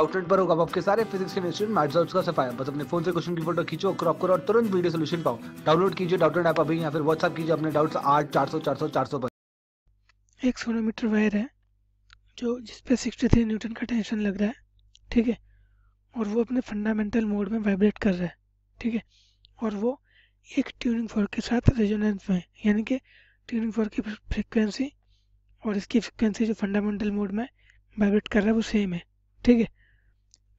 outlet पर होगा आपके सारे फिजिक्स केमिस्ट्री मैथ्स और उसका सफाया बस अपने फोन से क्वेश्चन की फोटो खींचो क्रॉप करो और तुरंत वीडियो सोल्यूशन पाओ डाउनलोड कीजिए डाउटलेट ऐप अभी या फिर व्हाट्सअप कीजिए अपने डाउट्स आठ चार सौ चार सौ चार सौ पर एक सोनोमीटर वायर है जो जिसपे सिक्सटी थ्री न्यूटन का टेंशन लग रहा है ठीक है और वो अपने फंडामेंटल मोड में वाइब्रेट कर रहा है ठीक है और वो एक ट्यूनिंग फॉर्क के साथ रेजोनेंस में यानी कि ट्यूनिंग फॉर्क की फ्रिक्वेंसी और इसकी फ्रिक्वेंसी जो फंडामेंटल मोड में वाइब्रेट कर रहा है वो सेम है ठीक है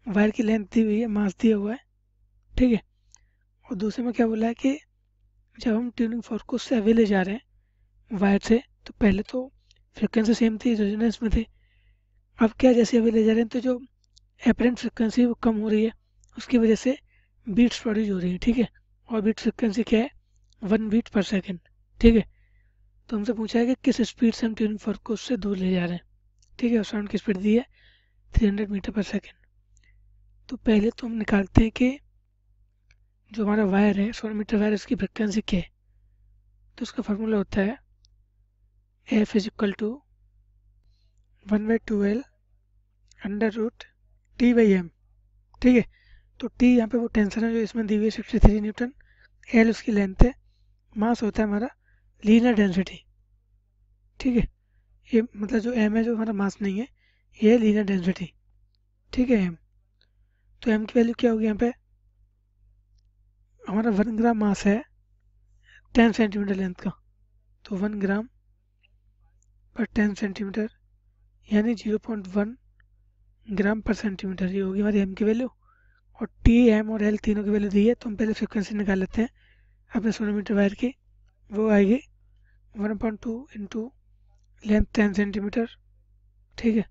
वायर की लेंथ दी हुई है मास दिया हुआ है ठीक है और दूसरे में क्या बोला है कि जब हम ट्यूनिंग फोर्क को सेवे ले जा रहे हैं वायर से तो पहले तो फ्रिक्वेंसी सेम थी रेजोनेंस में थे अब क्या जैसे अभी ले जा रहे हैं तो जो एपरेंट फ्रिक्वेंसी वो कम हो रही है उसकी वजह से बीट्स प्रोड्यूस हो रही है ठीक है और बीट फ्रिक्वेंसी क्या है वन बीट पर सेकेंड ठीक है तो हमसे पूछा है कि किस स्पीड से हम ट्यूनिंग फोर्क को उससे दूर ले जा रहे हैं ठीक है और साउंड की स्पीड दी है थ्री हंड्रेड मीटर पर सेकेंड तो पहले तो हम निकालते हैं कि जो हमारा वायर है सोलह मीटर वायर उसकी फ्रिक्वेंसी क्या है तो उसका फार्मूला होता है f is equal to one by two l under root T by m ठीक है तो टी यहाँ पे वो टेंशन है जो इसमें दी हुई सिक्सटी थ्री न्यूटन एल उसकी लेंथ है मास होता है हमारा लीनर डेंसिटी ठीक है ये मतलब जो एम है जो हमारा मास नहीं है ये लीनर डेंसिटी ठीक है एम तो एम की वैल्यू क्या होगी यहाँ पे हमारा वन ग्राम मास है टेन सेंटीमीटर लेंथ का तो वन ग्राम पर टेन सेंटीमीटर यानी जीरो पॉइंट वन ग्राम पर सेंटीमीटर ये होगी हमारी एम की वैल्यू और टी एम और एल तीनों की वैल्यू दी है तो हम पहले फ्रिक्वेंसी निकाल लेते हैं अपने सोनोमीटर वायर की वो आएगी one point two into length ten centimetre ठीक है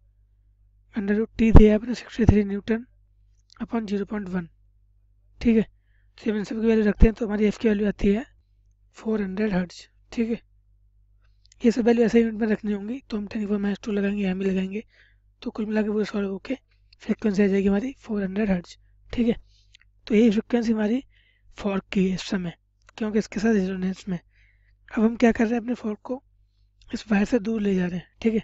अंडर टी दिया है अपने sixty three newton upon zero point one ठीक है तो जब इन सब की वैल्यू रखते हैं तो हमारी एफ की वैल्यू आती है फोर हंड्रेड हर्ट्स ठीक है ये सब वैल्यू ऐसे यूनिट में रखनी होंगी तो हम टेन फोर माइनस टू लगाएंगे एम लगाएंगे तो कुल मिला के पूरे सॉल्व होकर फ्रिक्वेंसी आ जाएगी हमारी फोर हंड्रेड हर्ट्स ठीक है तो यही फ्रिक्वेंसी हमारी फॉर्क की है इस समय क्योंकि इसके साथ रेजोनेंस में अब हम क्या कर रहे हैं अपने फॉर्क को इस वायर से दूर ले जा रहे हैं ठीक है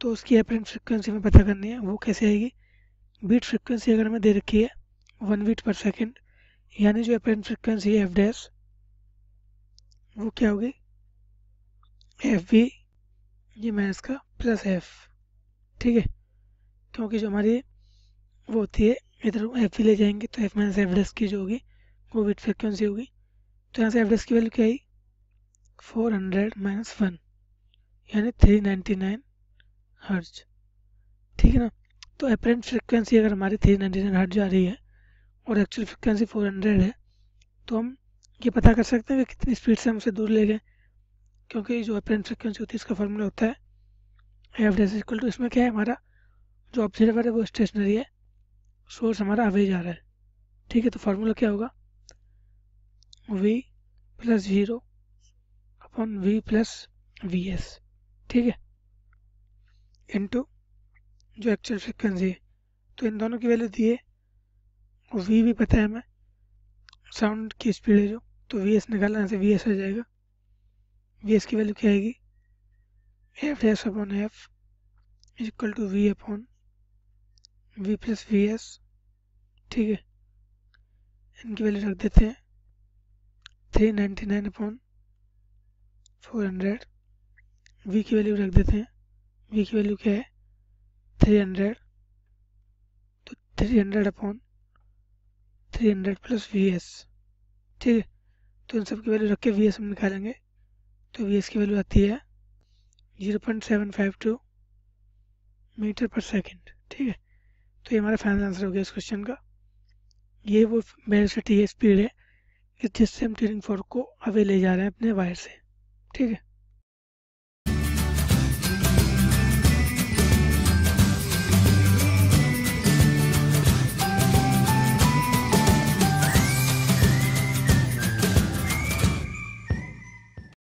तो उसकी अपरेंट फ्रिक्वेंसी हमें पता करनी है वो कैसे आएगी बीट फ्रिक्वेंसी अगर हमें दे रखी है वन बीट पर सेकेंड यानी जो अपेरेंट फ्रिक्वेंसी है एफ डैस वो क्या होगी एफ बी ये माइनस का प्लस एफ ठीक है क्योंकि जो हमारी वो होती है इधर एफ बी ले जाएंगे तो एफ माइनस एफ डेस की जो होगी वो बीट फ्रिक्वेंसी होगी तो यहाँ से एफ डेस की वैल्यू क्या आई फोर हंड्रेड माइनस वन यानी थ्री नाइन्टी नाइन हर्ज ठीक है ना तो अपरेंट फ्रिक्वेंसी अगर हमारी थ्री नाइन्टी नाइन हट जा रही है और एक्चुअल फ्रिक्वेंसी फोर हंड्रेड है तो हम ये पता कर सकते हैं कि कितनी स्पीड से हम उसे दूर ले गए क्योंकि जो अपरेंट फ्रिक्वेंसी होती है इसका फॉर्मूला होता है एफ डेज इक्वल टू इसमें क्या है हमारा जो ऑब्जर्वर है वो स्टेशनरी है सोर्स हमारा अवे जा रहा है ठीक है तो फार्मूला क्या होगा v plus zero upon v plus v s ठीक है इंटू जो एक्चुअल फ्रिक्वेंसी है तो इन दोनों की वैल्यू दी है और वी भी पता है हमें साउंड की स्पीड है जो तो वी एस निकालना से वी एस आ जाएगा वी एस की वैल्यू क्या आएगी f s upon f equal to v upon v plus v s ठीक है इनकी वैल्यू रख देते हैं three ninety nine upon four hundred v की वैल्यू रख देते हैं वी की वैल्यू क्या है थ्री हंड्रेड तो three hundred upon three hundred plus v s ठीक है तो इन सब की वैल्यू रख के वी एस हम निकालेंगे तो वी एस की वैल्यू आती है zero point seven five two metre पर सेकेंड ठीक है तो ये हमारा फाइनल आंसर हो गया इस क्वेश्चन का ये वो वेलोसिटी है स्पीड है जिससे हम टीरिंग फोर्क को अवे ले जा रहे हैं अपने वायर से ठीक है